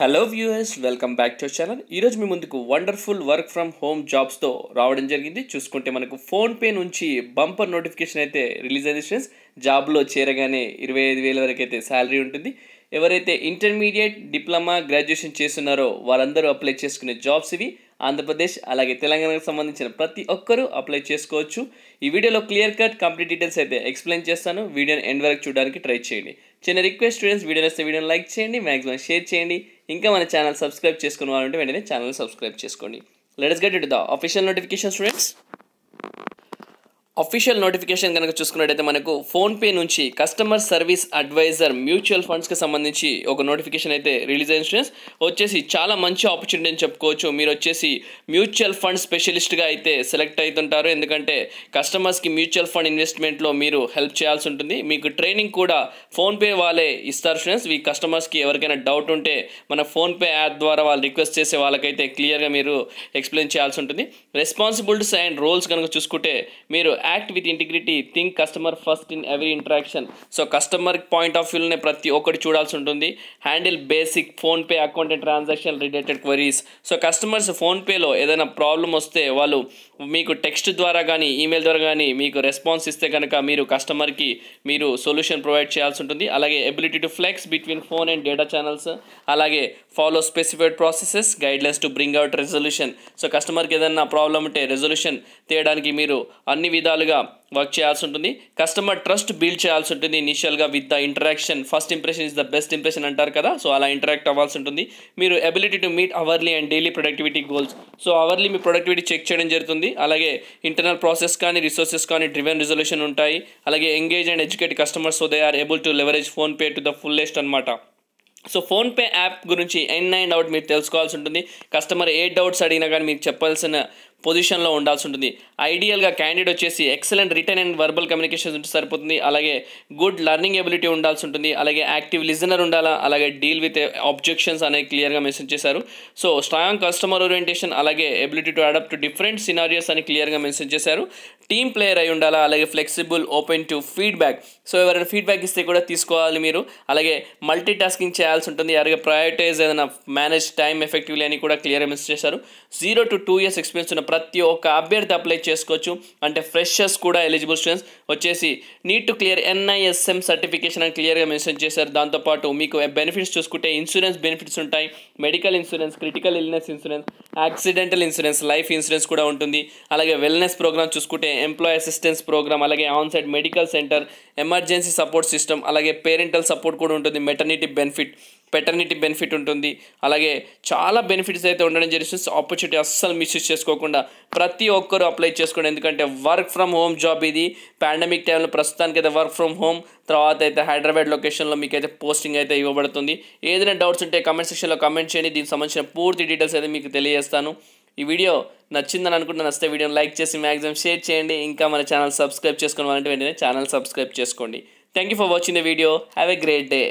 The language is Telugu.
hello viewers welcome back to channel ఈరోజు మీ ముందుకు వండర్ఫుల్ వర్క్ ఫ్రమ్ హోమ్ జాబ్స్తో రావడం జరిగింది చూసుకుంటే మనకు ఫోన్పే నుంచి బంపర్ నోటిఫికేషన్ అయితే రిలీజ్ అయింది ఫ్రెండ్స్ జాబ్లో చేరగానే ఇరవై ఐదు వేల వరకు అయితే శాలరీ ఉంటుంది ఎవరైతే ఇంటర్మీడియట్ డిప్లొమా గ్రాడ్యుయేషన్ చేస్తున్నారో వాళ్ళందరూ అప్లై చేసుకునే జాబ్స్ ఇవి ఆంధ్రప్రదేశ్ అలాగే తెలంగాణకు సంబంధించిన ప్రతి ఒక్కరూ అప్లై చేసుకోవచ్చు ఈ వీడియోలో క్లియర్ కట్ కంప్లీట్ డీటెయిల్స్ అయితే ఎక్స్ప్లెయిన్ చేస్తాను వీడియోని ఎండ్ వరకు చూడడానికి ట్రై చేయండి చిన్న రిక్వెస్ట్ స్టూడెంట్స్ వీడియో వస్తే వీడియోని లైక్ చేయండి మ్యాక్సిమం షేర్ చేయండి ఇంకా మన ఛానల్ సబ్స్క్రైబ్ చేసుకున్న వాళ్ళు వెంటనే ఛానల్ సబ్స్క్రైబ్ చేసుకోండి let's get it the official notification students official notification కనుక చూసుకున్నట్టయితే మనకు ఫోన్పే నుంచి కస్టమర్ సర్వీస్ అడ్వైజర్ మ్యూచువల్ ఫండ్స్కి సంబంధించి ఒక నోటిఫికేషన్ అయితే రిలీజ్ అయిన స్టూడెంట్స్ వచ్చేసి చాలా మంచి ఆపర్చునిటీ అని చెప్పుకోవచ్చు మీరు వచ్చేసి మ్యూచువల్ ఫండ్ స్పెషలిస్ట్గా అయితే సెలెక్ట్ అవుతుంటారు ఎందుకంటే కస్టమర్స్కి మ్యూచువల్ ఫండ్ ఇన్వెస్ట్మెంట్లో మీరు హెల్ప్ చేయాల్సి ఉంటుంది మీకు ట్రైనింగ్ కూడా ఫోన్పే వాళ్ళే ఇస్తారు స్టూడెంట్స్ మీ కస్టమర్స్కి ఎవరికైనా డౌట్ ఉంటే మన ఫోన్పే యాప్ ద్వారా వాళ్ళు రిక్వెస్ట్ చేసే వాళ్ళకైతే క్లియర్గా మీరు ఎక్స్ప్లెయిన్ చేయాల్సి ఉంటుంది రెస్పాన్సిబిలిటీస్ అండ్ రోల్స్ కనుక చూసుకుంటే మీరు act with integrity think customer first in every interaction so customer point of వ్యూలోనే ప్రతి ఒక్కటి చూడాల్సి ఉంటుంది handle basic PhonePe account and transaction related queries so customers ఫోన్పేలో ఏదైనా ప్రాబ్లం వస్తే వాళ్ళు మీకు టెక్స్ట్ ద్వారా కానీ ఈమెయిల్ ద్వారా కానీ మీకు రెస్పాన్స్ ఇస్తే కనుక మీరు కస్టమర్కి మీరు సొల్యూషన్ ప్రొవైడ్ చేయాల్సి ఉంటుంది అలాగే ability to flex between phone and data channels అలాగే follow specified processes guidelines to bring out resolution so కస్టమర్కి ఏదైనా ప్రాబ్లం ఉంటే రెజల్యూషన్ తీయడానికి మీరు అన్ని విధాలు విధాలుగా వర్క్ చేయాల్సి ఉంటుంది కస్టమర్ ట్రస్ట్ బిల్డ్ చేయాల్సి ఉంటుంది ఇనిషియల్గా with the interaction first impression is the best impression అంటారు కదా సో అలా ఇంటరాక్ట్ అవ్వాల్సి ఉంటుంది మీరు ability to meet hourly and daily productivity goals so hourly మీ ప్రొడక్టివిటీ చెక్ చేయడం జరుగుతుంది అలాగే ఇంటర్నల్ ప్రాసెస్ కానీ రిసోర్సెస్ కానీ డ్రివెన్ రిజల్యూషన్ ఉంటాయి అలాగే engage and educate customers so they are able to leverage PhonePe to the fullest అనమాట సో ఫోన్పే యాప్ గురించి ఎన్ అండ్ అవుట్ మీరు తెలుసుకోవాల్సి ఉంటుంది కస్టమర్ ఏ డౌట్స్ అడిగినా కానీ మీకు చెప్పాల్సిన పొజిషన్లో ఉండాల్సి ఉంటుంది ఐడియల్గా క్యాండిడేట్ వచ్చేసి excellent written and verbal communication ఉంటే సరిపోతుంది అలాగే గుడ్ లర్నింగ్ ఎబిలిటీ ఉండాల్సి ఉంటుంది అలాగే యాక్టివ్ లిజనర్ ఉండాలా అలాగే డీల్ విత్ ఆబ్జెక్షన్స్ అనేది క్లియర్గా మెన్షన్ చేశారు సో స్ట్రాంగ్ కస్టమర్ ఓరియంటేషన్ అలాగే ability to adapt different scenarios అని క్లియర్గా మెన్షన్ చేశారు టీమ్ ప్లేయర్ అయి ఉండాలా అలాగే flexible open to feedback so ఎవరైనా ఫీడ్బ్యాక్ ఇస్తే కూడా తీసుకోవాలి మీరు అలాగే మల్టీ టాస్కింగ్ చేయాల్సి ఉంటుంది అలాగే ప్రయారిటైజ్ ఏదైనా మేనేజ్ టైం ఎఫెక్టివ్లీ అని కూడా క్లియర్ మిస్ చేశారు zero to two years experience ఉన్న ప్రతి ఒక్క అభ్యర్థి అప్లై చేసుకోవచ్చు అంటే ఫ్రెషర్స్ కూడా ఎలిజిబుల్ స్టూడెంట్స్ వచ్చేసి need to clear NISM certification అని క్లియర్గా మెన్షన్ చేశారు దాంతోపాటు మీకు బెనిఫిట్స్ చూసుకుంటే ఇన్సూరెన్స్ బెనిఫిట్స్ ఉంటాయి medical insurance critical illness insurance accidental insurance life insurance కూడా ఉంటుంది అలాగే వెల్నెస్ ప్రోగ్రామ్ చూసుకుంటే ఎంప్లాయ్ అసిస్టెన్స్ ప్రోగ్రామ్ అలాగే onsite medical center emergency support system అలాగే పేరెంటల్ సపోర్ట్ కూడా ఉంటుంది మెటర్నిటీ బెనిఫిట్ పెటర్నిటీ బెనిఫిట్ ఉంటుంది అలాగే చాలా బెనిఫిట్స్ అయితే ఉండడం జరిగింది ఆపర్చునిటీ అస్సలు మిస్యూజ్ చేసుకోకుండా ప్రతి ఒక్కరూ అప్లై చేసుకోండి ఎందుకంటే వర్క్ ఫ్రమ్ హోమ్ జాబ్ ఇది పాండమిక్ టైంలో అయితే వర్క్ ఫ్రమ్ హోమ్ తర్వాత అయితే హైదరాబాద్ లొకేషన్లో మీకైతే పోస్టింగ్ అయితే ఇవ్వబడుతుంది ఏదైనా డౌట్స్ ఉంటే కమెంట్ సెక్షన్లో కమెంట్ చేయండి దీనికి సంబంధించిన పూర్తి డీటెయిల్స్ అయితే మీకు తెలియజేస్తాను ఈ వీడియో నచ్చిందని అనుకుంటున్నా నచ్చితే వీడియోని లైక్ చేసి మ్యాక్సిమం షేర్ చేయండి ఇంకా మన ఛానల్ సబ్స్క్రైబ్ చేసుకోవాలంటే వెంటనే ఛానల్ సబ్స్క్రైబ్ చేసుకోండి thank you for watching the video have a great day